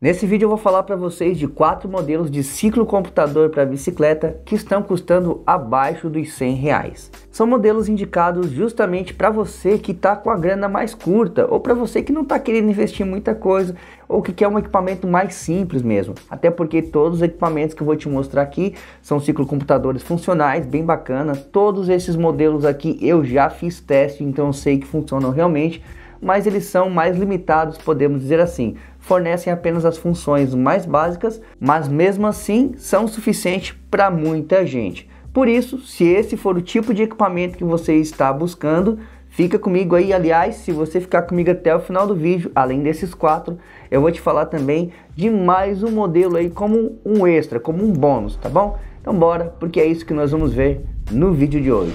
Nesse vídeo eu vou falar para vocês de quatro modelos de ciclo computador para bicicleta que estão custando abaixo dos 100 reais. São modelos indicados justamente para você que está com a grana mais curta ou para você que não está querendo investir muita coisa ou que quer um equipamento mais simples mesmo. Até porque todos os equipamentos que eu vou te mostrar aqui são ciclo computadores funcionais, bem bacana. Todos esses modelos aqui eu já fiz teste, então eu sei que funcionam realmente, mas eles são mais limitados, podemos dizer assim fornecem apenas as funções mais básicas, mas mesmo assim são suficientes para muita gente. Por isso, se esse for o tipo de equipamento que você está buscando, fica comigo aí. Aliás, se você ficar comigo até o final do vídeo, além desses quatro, eu vou te falar também de mais um modelo aí como um extra, como um bônus, tá bom? Então bora, porque é isso que nós vamos ver no vídeo de hoje.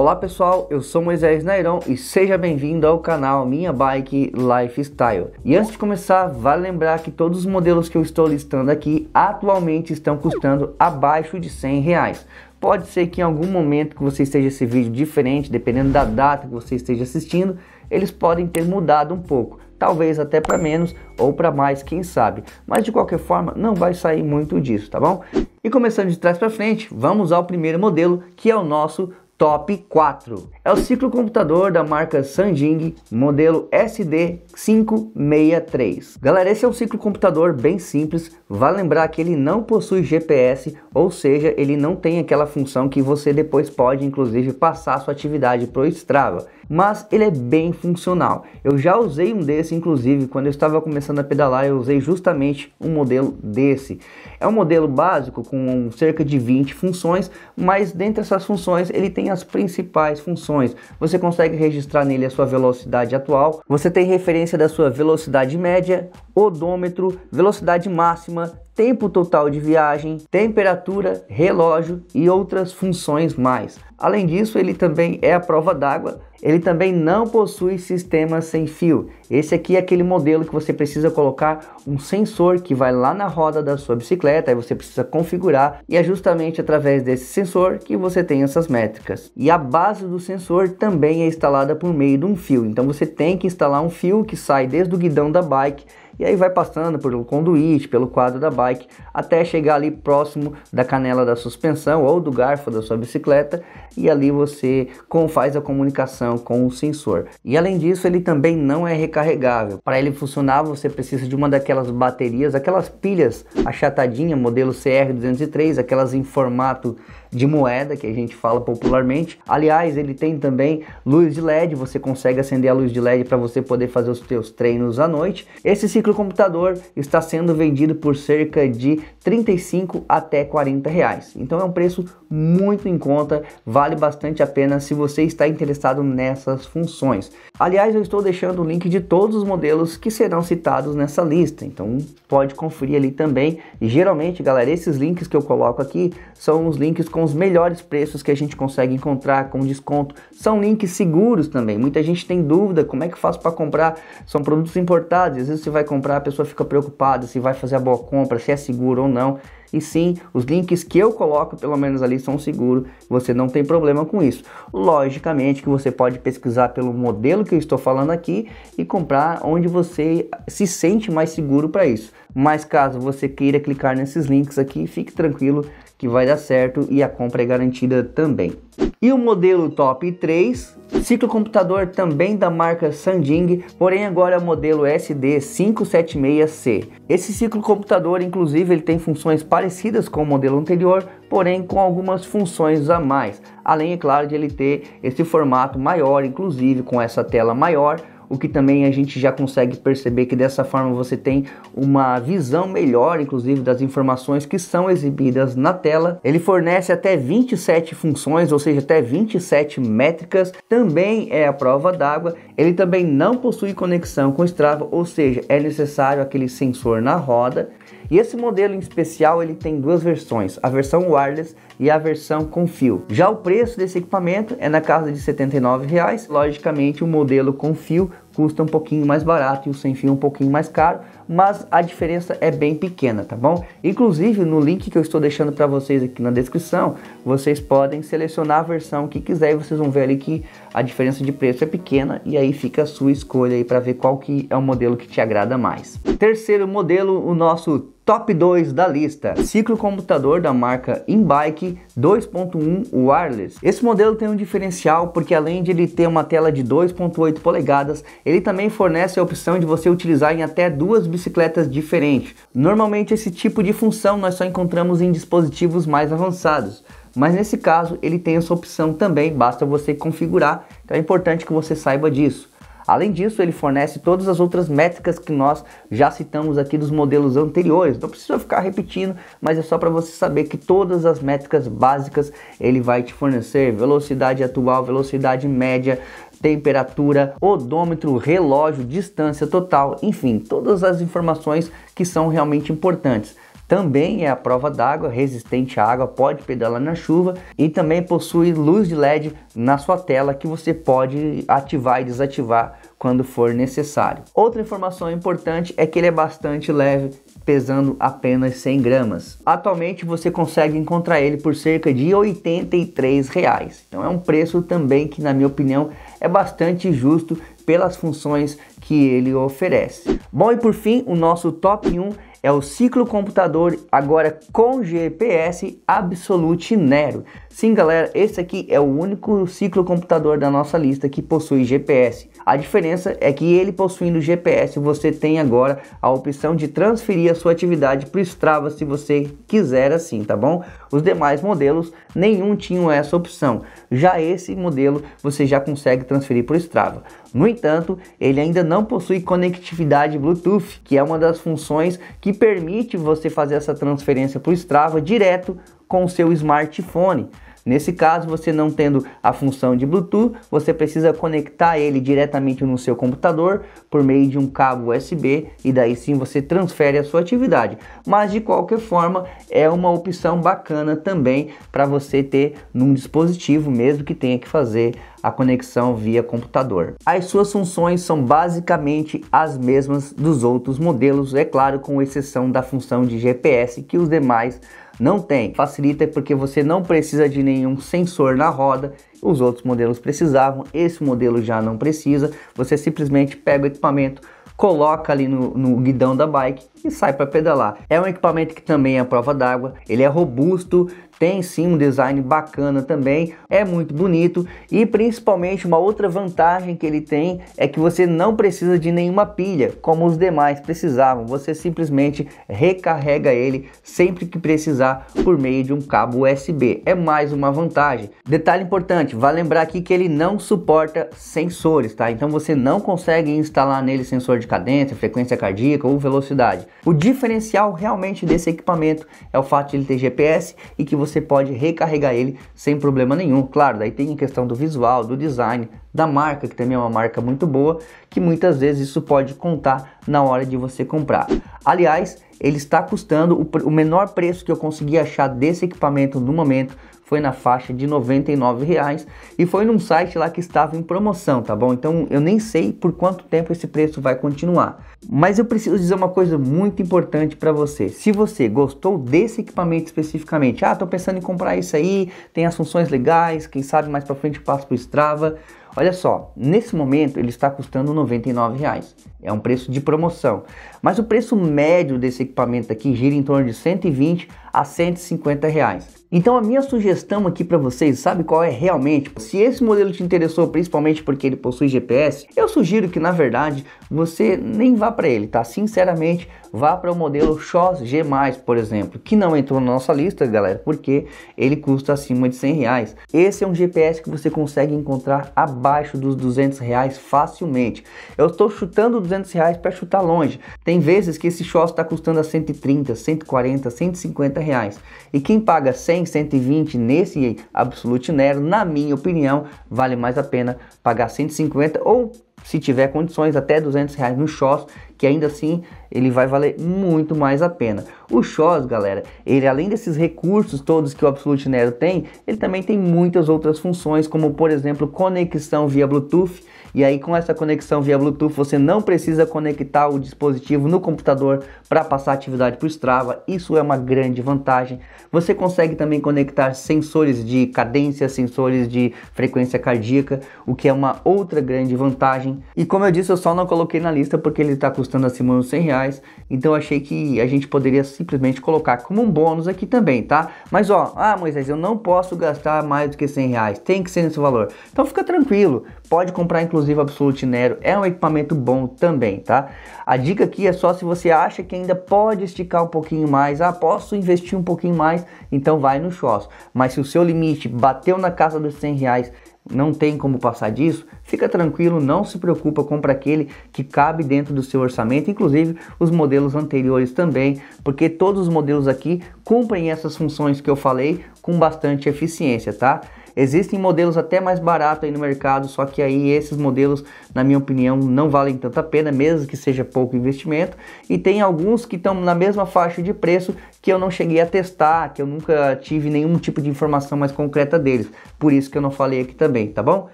Olá pessoal, eu sou Moisés Nairon e seja bem-vindo ao canal Minha Bike Lifestyle. E antes de começar, vale lembrar que todos os modelos que eu estou listando aqui atualmente estão custando abaixo de 100 reais. Pode ser que em algum momento que você esteja esse vídeo diferente, dependendo da data que você esteja assistindo, eles podem ter mudado um pouco talvez até para menos ou para mais, quem sabe. Mas de qualquer forma, não vai sair muito disso, tá bom? E começando de trás para frente, vamos ao primeiro modelo, que é o nosso Top 4 é o ciclo computador da marca Sanjing, modelo SD563. Galera, esse é um ciclo computador bem simples, vale lembrar que ele não possui GPS, ou seja, ele não tem aquela função que você depois pode inclusive passar sua atividade para o Strava mas ele é bem funcional. Eu já usei um desse, inclusive, quando eu estava começando a pedalar, eu usei justamente um modelo desse. É um modelo básico com cerca de 20 funções, mas dentre essas funções ele tem as principais funções. Você consegue registrar nele a sua velocidade atual, você tem referência da sua velocidade média, odômetro, velocidade máxima, tempo total de viagem, temperatura, relógio e outras funções mais. Além disso, ele também é a prova d'água, ele também não possui sistema sem fio. Esse aqui é aquele modelo que você precisa colocar um sensor que vai lá na roda da sua bicicleta, aí você precisa configurar e é justamente através desse sensor que você tem essas métricas. E a base do sensor também é instalada por meio de um fio. Então você tem que instalar um fio que sai desde o guidão da bike e aí vai passando pelo conduíte, pelo quadro da bike, até chegar ali próximo da canela da suspensão ou do garfo da sua bicicleta e ali você faz a comunicação com o sensor. E além disso, ele também não é recarregável. Para ele funcionar, você precisa de uma daquelas baterias, aquelas pilhas achatadinha, modelo CR203, aquelas em formato de moeda que a gente fala popularmente. Aliás, ele tem também luz de LED, você consegue acender a luz de LED para você poder fazer os seus treinos à noite. Esse ciclo microcomputador está sendo vendido por cerca de 35 até 40 reais. Então é um preço muito em conta, vale bastante a pena se você está interessado nessas funções. Aliás, eu estou deixando o link de todos os modelos que serão citados nessa lista, então pode conferir ali também. E, geralmente, galera, esses links que eu coloco aqui são os links com os melhores preços que a gente consegue encontrar com desconto. São links seguros também. Muita gente tem dúvida como é que eu faço para comprar. São produtos importados, às vezes você vai comprar comprar, a pessoa fica preocupada se vai fazer a boa compra, se é seguro ou não. E sim, os links que eu coloco, pelo menos ali, são seguros, você não tem problema com isso. Logicamente que você pode pesquisar pelo modelo que eu estou falando aqui e comprar onde você se sente mais seguro para isso. Mas caso você queira clicar nesses links aqui, fique tranquilo que vai dar certo e a compra é garantida também. E o modelo top 3, ciclo computador também da marca Sanding, porém agora é o modelo SD576C. Esse ciclo computador, inclusive, ele tem funções parecidas com o modelo anterior, porém com algumas funções a mais. Além, é claro, de ele ter esse formato maior, inclusive com essa tela maior, o que também a gente já consegue perceber que dessa forma você tem uma visão melhor, inclusive, das informações que são exibidas na tela. Ele fornece até 27 funções, ou seja, até 27 métricas. Também é a prova d'água. Ele também não possui conexão com o Strava, ou seja, é necessário aquele sensor na roda e esse modelo em especial ele tem duas versões, a versão wireless e a versão com fio. Já o preço desse equipamento é na casa de R$ reais. logicamente o modelo com fio custa um pouquinho mais barato e o sem fio um pouquinho mais caro, mas a diferença é bem pequena, tá bom? Inclusive no link que eu estou deixando para vocês aqui na descrição, vocês podem selecionar a versão que quiser e vocês vão ver ali que a diferença de preço é pequena e aí fica a sua escolha aí para ver qual que é o modelo que te agrada mais. Terceiro modelo, o nosso Top 2 da lista, ciclo computador da marca InBike 2.1 Wireless. Esse modelo tem um diferencial porque além de ele ter uma tela de 2.8 polegadas, ele também fornece a opção de você utilizar em até duas bicicletas diferentes. Normalmente esse tipo de função nós só encontramos em dispositivos mais avançados, mas nesse caso ele tem essa opção também, basta você configurar, então é importante que você saiba disso. Além disso, ele fornece todas as outras métricas que nós já citamos aqui dos modelos anteriores. Não precisa ficar repetindo, mas é só para você saber que todas as métricas básicas ele vai te fornecer: velocidade atual, velocidade média, temperatura, odômetro, relógio, distância total, enfim, todas as informações que são realmente importantes também é a prova d'água, resistente à água, pode pedalar na chuva e também possui luz de LED na sua tela que você pode ativar e desativar quando for necessário. Outra informação importante é que ele é bastante leve, pesando apenas 100 gramas. Atualmente você consegue encontrar ele por cerca de 83 reais. Então é um preço também que na minha opinião é bastante justo pelas funções que ele oferece. Bom e por fim o nosso top 1 é o ciclo computador agora com GPS Absolute Nero. Sim, galera, esse aqui é o único ciclocomputador da nossa lista que possui GPS. A diferença é que ele possuindo GPS, você tem agora a opção de transferir a sua atividade para o Strava se você quiser assim, tá bom? Os demais modelos, nenhum tinham essa opção. Já esse modelo, você já consegue transferir para o Strava. No entanto, ele ainda não possui conectividade Bluetooth, que é uma das funções que permite você fazer essa transferência para o Strava direto com o seu smartphone. Nesse caso, você não tendo a função de Bluetooth, você precisa conectar ele diretamente no seu computador por meio de um cabo USB e daí sim você transfere a sua atividade. Mas de qualquer forma, é uma opção bacana também para você ter num dispositivo mesmo que tenha que fazer a conexão via computador. As suas funções são basicamente as mesmas dos outros modelos, é claro, com exceção da função de GPS que os demais não tem. Facilita porque você não precisa de nenhum sensor na roda. Os outros modelos precisavam, esse modelo já não precisa. Você simplesmente pega o equipamento, coloca ali no, no guidão da bike e sai para pedalar. É um equipamento que também é prova d'água, ele é robusto, tem sim um design bacana também, é muito bonito e principalmente uma outra vantagem que ele tem é que você não precisa de nenhuma pilha, como os demais precisavam. Você simplesmente recarrega ele sempre que precisar por meio de um cabo USB. É mais uma vantagem. Detalhe importante, vale lembrar aqui que ele não suporta sensores, tá? Então você não consegue instalar nele sensor de cadência, frequência cardíaca ou velocidade. O diferencial realmente desse equipamento é o fato de ele ter GPS e que você pode recarregar ele sem problema nenhum. Claro, daí tem a questão do visual, do design, da marca, que também é uma marca muito boa, que muitas vezes isso pode contar na hora de você comprar. Aliás, ele está custando o, o menor preço que eu consegui achar desse equipamento no momento foi na faixa de 99 reais e foi num site lá que estava em promoção, tá bom? Então eu nem sei por quanto tempo esse preço vai continuar. Mas eu preciso dizer uma coisa muito importante para você. Se você gostou desse equipamento especificamente, ah, tô pensando em comprar isso aí, tem as funções legais, quem sabe mais para frente passo passo pro Strava. Olha só, nesse momento ele está custando 99 reais. É um preço de promoção. Mas o preço médio desse equipamento aqui gira em torno de 120 a 150 reais. Então a minha sugestão aqui para vocês, sabe qual é realmente? Se esse modelo te interessou principalmente porque ele possui GPS, eu sugiro que na verdade você nem vá para ele, tá? Sinceramente, vá para o modelo Shos G+, por exemplo, que não entrou na nossa lista, galera, porque ele custa acima de 100 reais. Esse é um GPS que você consegue encontrar abaixo dos 200 reais facilmente. Eu estou chutando 200 reais para chutar longe. Tem vezes que esse Shos está custando a 130, 140, 150 reais. E quem paga 100 100, 120 nesse Absolute Nero, na minha opinião, vale mais a pena pagar 150 ou se tiver condições até 200 reais no Shots, que ainda assim ele vai valer muito mais a pena. O Shoz, galera, ele além desses recursos todos que o Absolute Nero tem, ele também tem muitas outras funções, como por exemplo, conexão via Bluetooth. E aí com essa conexão via Bluetooth, você não precisa conectar o dispositivo no computador para passar atividade para o Strava. Isso é uma grande vantagem. Você consegue também conectar sensores de cadência, sensores de frequência cardíaca, o que é uma outra grande vantagem. E como eu disse, eu só não coloquei na lista porque ele está custando acima dos 100 reais então achei que a gente poderia simplesmente colocar como um bônus aqui também, tá? Mas ó, ah Moisés, eu não posso gastar mais do que 100 reais, tem que ser nesse valor. Então fica tranquilo, pode comprar inclusive o Absolute Nero, é um equipamento bom também, tá? A dica aqui é só se você acha que ainda pode esticar um pouquinho mais, ah, posso investir um pouquinho mais, então vai no Shoss. Mas se o seu limite bateu na casa dos 100 reais, não tem como passar disso, fica tranquilo, não se preocupa, compra aquele que cabe dentro do seu orçamento, inclusive os modelos anteriores também, porque todos os modelos aqui cumprem essas funções que eu falei com bastante eficiência, tá? Existem modelos até mais baratos aí no mercado, só que aí esses modelos, na minha opinião, não valem tanta pena, mesmo que seja pouco investimento. E tem alguns que estão na mesma faixa de preço que eu não cheguei a testar, que eu nunca tive nenhum tipo de informação mais concreta deles. Por isso que eu não falei aqui também, tá bom?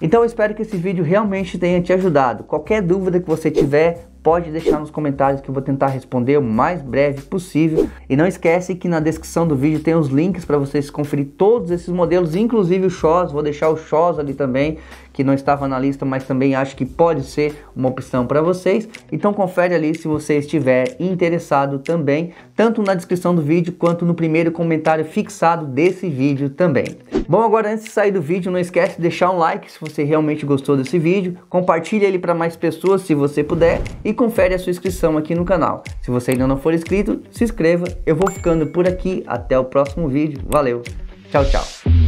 Então eu espero que esse vídeo realmente tenha te ajudado. Qualquer dúvida que você tiver, pode deixar nos comentários que eu vou tentar responder o mais breve possível. E não esquece que na descrição do vídeo tem os links para vocês conferir todos esses modelos, inclusive o Shos, vou deixar o Shos ali também, que não estava na lista, mas também acho que pode ser uma opção para vocês. Então confere ali se você estiver interessado também, tanto na descrição do vídeo quanto no primeiro comentário fixado desse vídeo também. Bom, agora antes de sair do vídeo, não esquece de deixar um like se você realmente gostou desse vídeo, compartilha ele para mais pessoas se você puder e confere a sua inscrição aqui no canal. Se você ainda não for inscrito, se inscreva. Eu vou ficando por aqui, até o próximo vídeo. Valeu, tchau, tchau.